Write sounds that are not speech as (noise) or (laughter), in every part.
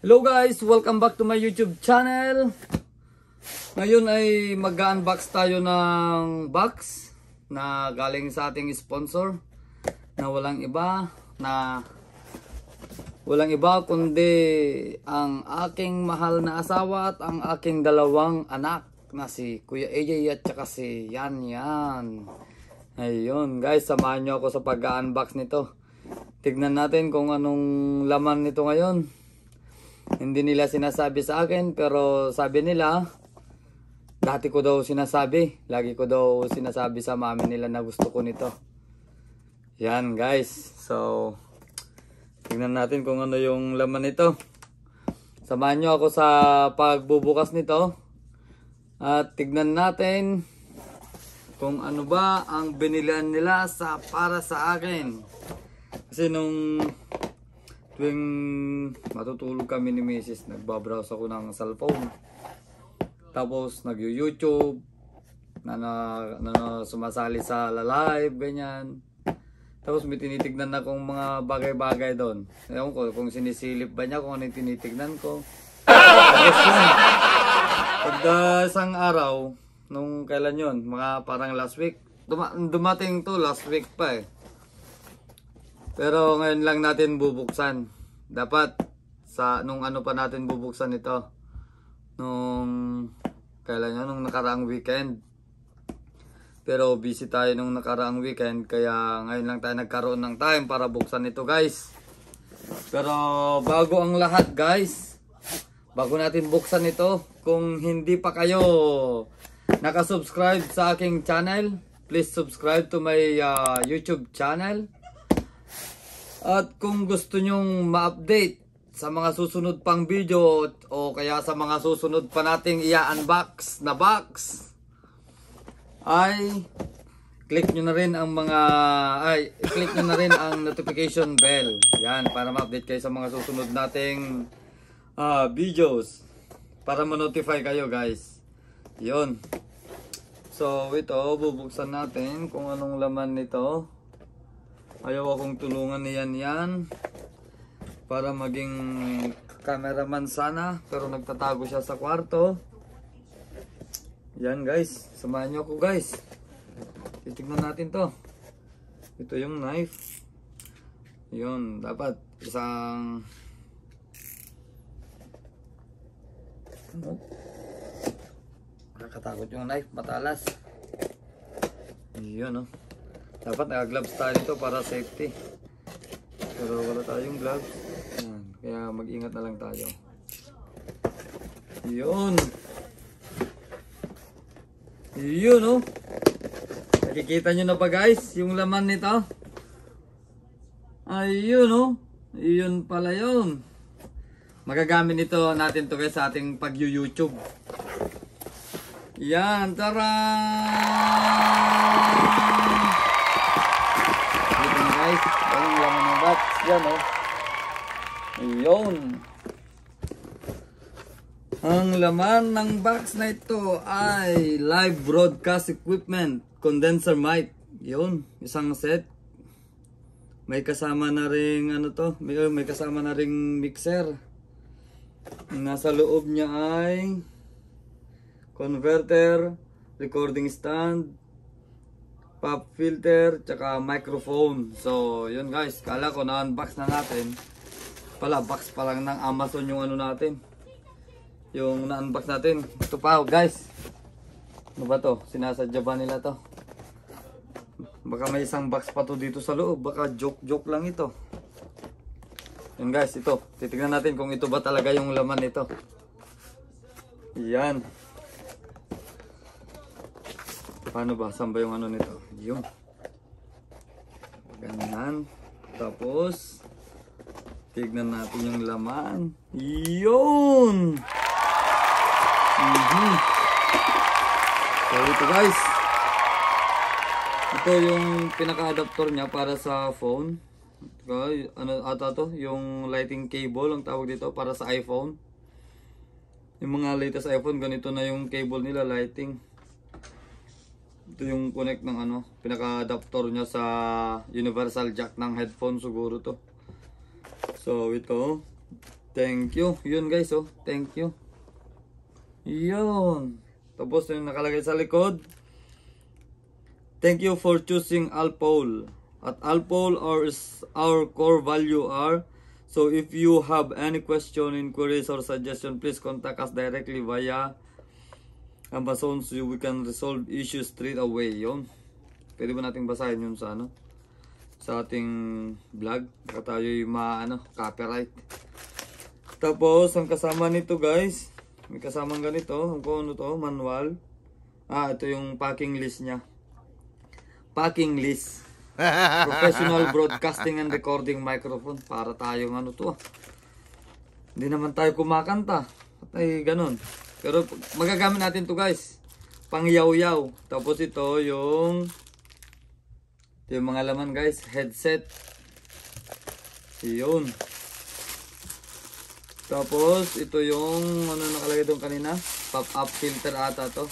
Hello guys! Welcome back to my YouTube channel! Ngayon ay mag-unbox tayo ng box na galing sa ating sponsor na walang iba na walang iba kundi ang aking mahal na asawa at ang aking dalawang anak na si Kuya AJ at saka si Yan Yan Ayun guys, samahan nyo ako sa pag-unbox nito Tignan natin kung anong laman nito ngayon hindi nila sinasabi sa akin pero sabi nila dati ko daw sinasabi. Lagi ko daw sinasabi sa mami nila na gusto ko nito. Yan guys. So tingnan natin kung ano yung laman nito. Samahan nyo ako sa pagbubukas nito. At tignan natin kung ano ba ang binilan nila sa para sa akin. Kasi nung tuwing matutulog kami ni Mrs. Nagbabrowse ako ng cellphone. Tapos nag-YouTube na, na, na, sumasali sa live, ganyan. Tapos may tinitignan akong mga bagay-bagay doon. Ewan ko kung sinisilip ba niya kung ano yung tinitignan ko. Tapos yun. Pagda isang araw, nung kailan yon mga parang last week, duma dumating to last week pa eh. Pero ngayon lang natin bubuksan. Dapat sa nung ano pa natin bubuksan ito. Nung kailan yun? Nung nakaraang weekend. Pero busy tayo nung nakaraang weekend kaya ngayon lang tayo nagkaroon ng time para buksan ito guys. Pero bago ang lahat guys, bago natin buksan ito, kung hindi pa kayo nakasubscribe sa aking channel, please subscribe to my uh, YouTube channel. At kung gusto nyong ma-update sa mga susunod pang video o kaya sa mga susunod pa nating i-unbox na box ay click nyo na rin ang mga ay click nyo na rin ang notification bell yan para ma-update kayo sa mga susunod nating uh, videos para ma-notify kayo guys yun so ito bubuksan natin kung anong laman nito Ayaw akong tulungan ni Yan Yan para maging cameraman sana pero nagtatago siya sa kwarto. Yan guys, samahan nyo ako guys. Titignan natin to. Ito yung knife. Yun, dapat isang ano? Nakakatakot yung knife, matalas. Yun oh. Dapat naka-gloves tayo dito para safety. Pero wala tayong gloves. Ayan. Kaya mag-ingat na lang tayo. Yun. Yun oh. Nakikita nyo na ba guys yung laman nito? Ayun oh. Yun pala yun. Magagamit nito natin to guys sa ating pag-YouTube. Yan. Tara! Yan, oh. Ayun. Ang laman ng box na ito ay live broadcast equipment, condenser mic. Yun, isang set. May kasama na ring ano to, may, may kasama na ring mixer. Nasa loob niya ay converter, recording stand, pop filter, tsaka microphone. So, yun guys, kala ko na-unbox na natin. Pala, box pa lang ng Amazon yung ano natin. Yung na-unbox natin. Ito pa, guys. Ano ba to? Sinasadya ba nila to? Baka may isang box pa to dito sa loob. Baka joke-joke lang ito. Yun guys, ito. Titignan natin kung ito ba talaga yung laman nito. Yan. Paano ba? Saan ba yung ano nito? Yun. Ganyan. Tapos, tignan natin yung laman. Yun! Mm -hmm. So, ito guys. Ito yung pinaka-adapter niya para sa phone. Okay, ano ata to? Yung lighting cable ang tawag dito para sa iPhone. Yung mga latest iPhone, ganito na yung cable nila, lighting. Ito yung connect ng ano, pinaka-adapter niya sa universal jack ng headphone siguro to. So ito, thank you. Yun guys oh, thank you. Yun. Tapos yung nakalagay sa likod. Thank you for choosing Alpol. At Alpol our, our core value are So if you have any question, inquiries, or suggestion, please contact us directly via Amazon so we can resolve issues straight away yon. Pwede ba nating basahin yun sa ano? Sa ating vlog. Baka tayo yung maano, copyright. Tapos, ang kasama nito guys, may kasamang ganito. ang ano to, manual. Ah, ito yung packing list niya. Packing list. (laughs) Professional Broadcasting and Recording Microphone. Para tayong ano to. Ah. Hindi naman tayo kumakanta. At ay ganun. Pero magagamit natin to guys. Pang yaw-yaw. Tapos ito yung ito yung mga laman guys. Headset. Yun. Tapos ito yung ano nakalagay doon kanina. Pop-up filter ata to.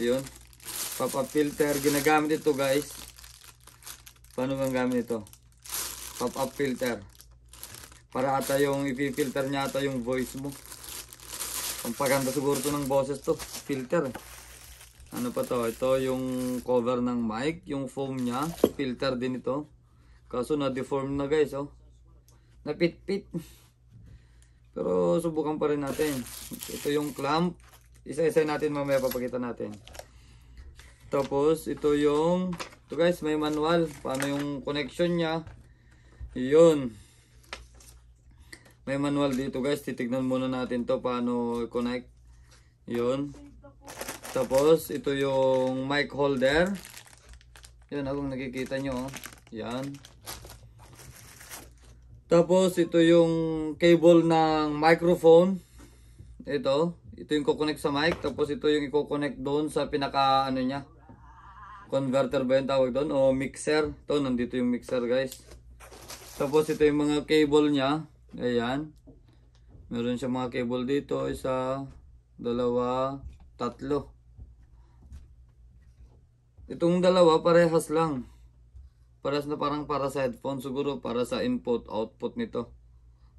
Yun. Pop-up filter. Ginagamit ito guys. Paano bang gamit ito? Pop-up filter. Para ata yung ipifilter niya ata yung voice mo. Pampaganda siguro to ng boses to. Filter. Ano pa to? Ito yung cover ng mic. Yung foam niya. Filter din ito. Kaso na-deform na guys. Oh. Napit-pit. (laughs) Pero subukan pa rin natin. Ito yung clamp. Isa-isa natin mamaya papakita natin. Tapos ito yung... Ito guys, may manual. Paano yung connection niya. Yun. May manual dito guys. Titignan muna natin to paano connect. Yun. Tapos ito yung mic holder. Yun oh, kung nakikita nyo. Oh. Yan. Tapos ito yung cable ng microphone. Ito. Ito yung kukonek sa mic. Tapos ito yung ikukonek doon sa pinaka ano niya. Converter ba yung tawag doon? O mixer. to nandito yung mixer guys. Tapos ito yung mga cable niya. Ayan. Meron siya mga cable dito. Isa, dalawa, tatlo. Itong dalawa parehas lang. Parehas na parang para sa headphone siguro. Para sa input, output nito.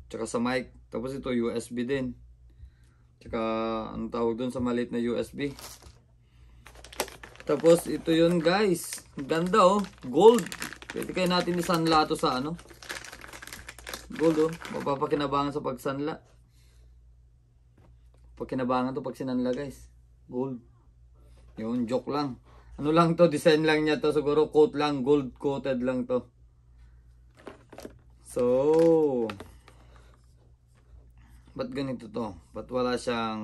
Tsaka sa mic. Tapos ito USB din. Tsaka ang tawag dun sa maliit na USB. Tapos ito yun guys. Ganda oh. Gold. Pwede kayo natin isanla to sa ano. Gold oh, mapapakinabangan sa pagsanla. Pakinabangan to pag sinanla guys. Gold. Yun, joke lang. Ano lang to, design lang niya to. Siguro coat lang, gold coated lang to. So, ba't ganito to? Ba't wala siyang,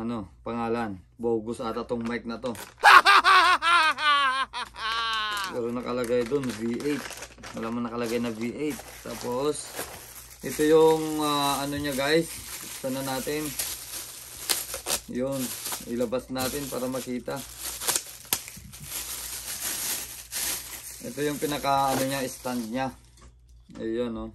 ano, pangalan? Bogus ata tong mic na to. (laughs) Pero nakalagay dun, V8 wala mo nakalagay na V8 tapos ito yung uh, ano niya guys Sana natin yun ilabas natin para makita ito yung pinaka ano niya, stand niya. Ayan o oh.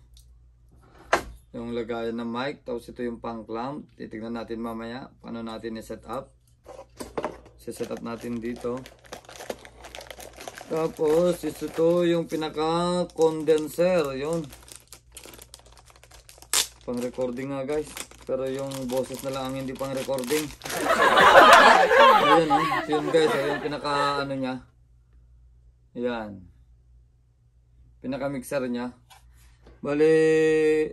yung lagayan ng mic tapos ito yung pang clamp titignan natin mamaya paano natin i-set up set up natin dito tapos, ito yung pinaka-condenser. Yun. Pang-recording nga guys. Pero yung boses na lang ang hindi pang-recording. (laughs) Ayan eh. Oh. Yun guys. Oh, yung pinaka-ano niya. Ayan. Pinaka-mixer niya. Bali,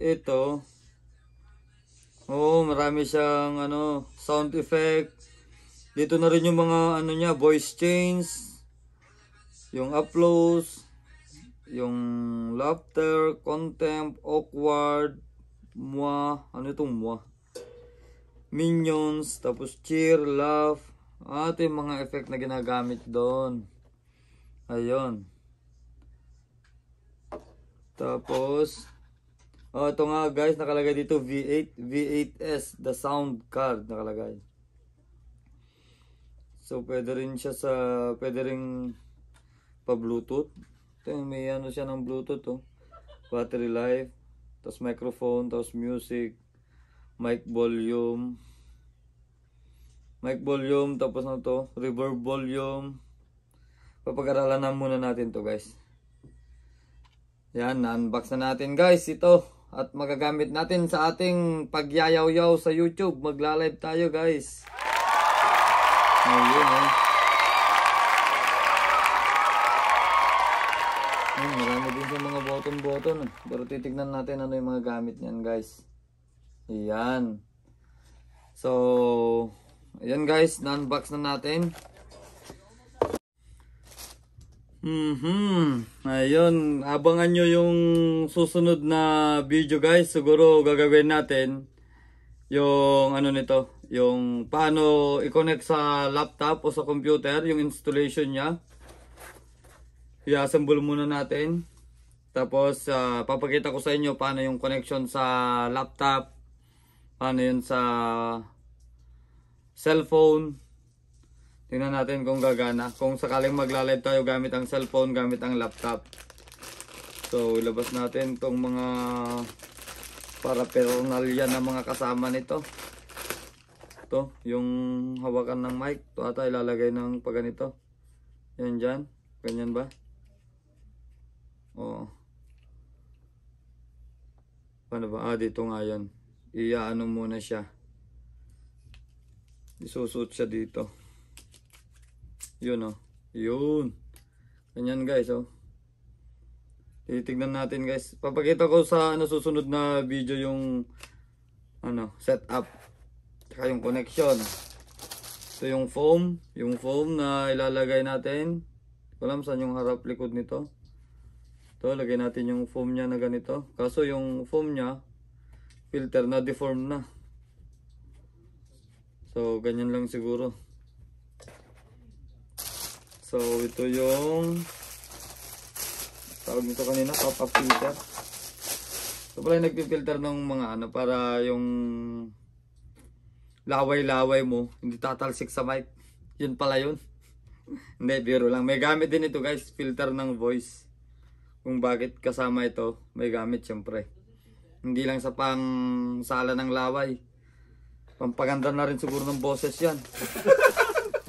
ito. oh, marami siyang ano, sound effect. Dito na rin yung mga ano niya, voice change yung applause, yung laughter, contempt, awkward, mwa, ano itong mwa? Minions, tapos cheer, laugh. at yung mga effect na ginagamit doon. Ayun. Tapos, oh, ito nga guys, nakalagay dito V8, V8S, the sound card nakalagay. So, pwede rin siya sa, pwede rin pa Bluetooth. Ito, may ano siya ng Bluetooth oh. Battery life, tapos microphone, tapos music, mic volume, mic volume, tapos na ano to, reverb volume. Papag-aralan na muna natin to guys. Yan, unbox na natin guys ito. At magagamit natin sa ating pagyayaw-yaw sa YouTube. Magla-live tayo guys. Ayun eh. Ayun, marami din siya mga button-button. Pero titignan natin ano yung mga gamit niyan guys. Ayan. So, ayan guys, na-unbox na natin. mm Ayun, abangan niyo yung susunod na video guys. Siguro gagawin natin yung ano nito, yung paano i-connect sa laptop o sa computer, yung installation niya i-assemble muna natin. Tapos uh, papakita ko sa inyo paano yung connection sa laptop, paano yun sa cellphone. Tingnan natin kung gagana. Kung sakaling magla-live tayo gamit ang cellphone, gamit ang laptop. So ilabas natin tong mga para paraphernalia ng mga kasama nito. Ito, yung hawakan ng mic. Ito ata ilalagay ng paganito. Yan dyan. Ganyan ba? Oo. Paano ba? Ah, dito nga yan. Iyaano muna siya. Isusot siya dito. Yun oh. Yun. Ganyan guys oh. Titignan natin guys. Papakita ko sa ano, susunod na video yung ano, setup. Tsaka yung connection. Ito yung foam. Yung foam na ilalagay natin. Walang saan yung harap likod nito. Ito, lagay natin yung foam niya na ganito. Kaso yung foam niya, filter na deform na. So, ganyan lang siguro. So, ito yung tawag nito kanina, pop-up filter. So, pala yung nagpipilter ng mga ano para yung laway-laway mo, hindi tatalsik sa mic. Yun pala yun. (laughs) hindi, biro lang. May gamit din ito guys, filter ng voice kung bakit kasama ito, may gamit syempre. Hindi lang sa pang sala ng laway. Pampaganda na rin siguro ng boses yan.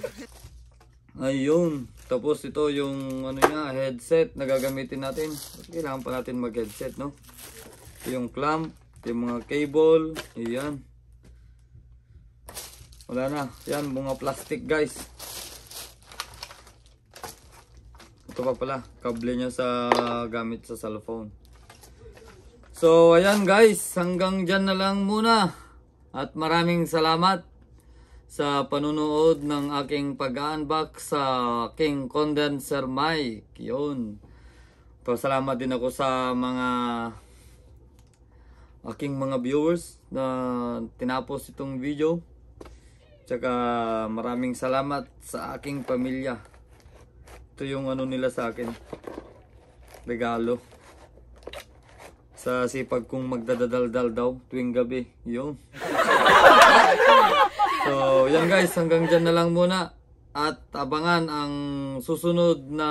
(laughs) Ayun. Tapos ito yung ano niya, headset na gagamitin natin. Kailangan pa natin mag-headset, no? Yung clamp, yung mga cable, iyan. Wala na. Yan, mga plastic guys. Ito pa pala, kable niya sa gamit sa cellphone. So, ayan guys, hanggang dyan na lang muna. At maraming salamat sa panunood ng aking pag-unbox sa aking condenser mic. Yun. Pasalamat din ako sa mga aking mga viewers na tinapos itong video. Tsaka maraming salamat sa aking pamilya. Ito yung ano nila sa akin. Regalo. Sa sipag kong magdadadaldal daw tuwing gabi. Yun. (laughs) so, yan guys. Hanggang dyan na lang muna. At abangan ang susunod na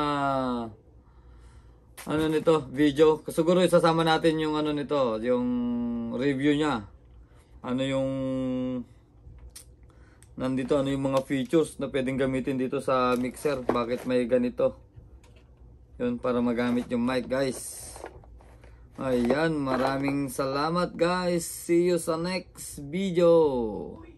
ano nito, video. Siguro isasama natin yung ano nito, yung review niya. Ano yung nandito ano yung mga features na pwedeng gamitin dito sa mixer bakit may ganito yun para magamit yung mic guys ayan maraming salamat guys see you sa next video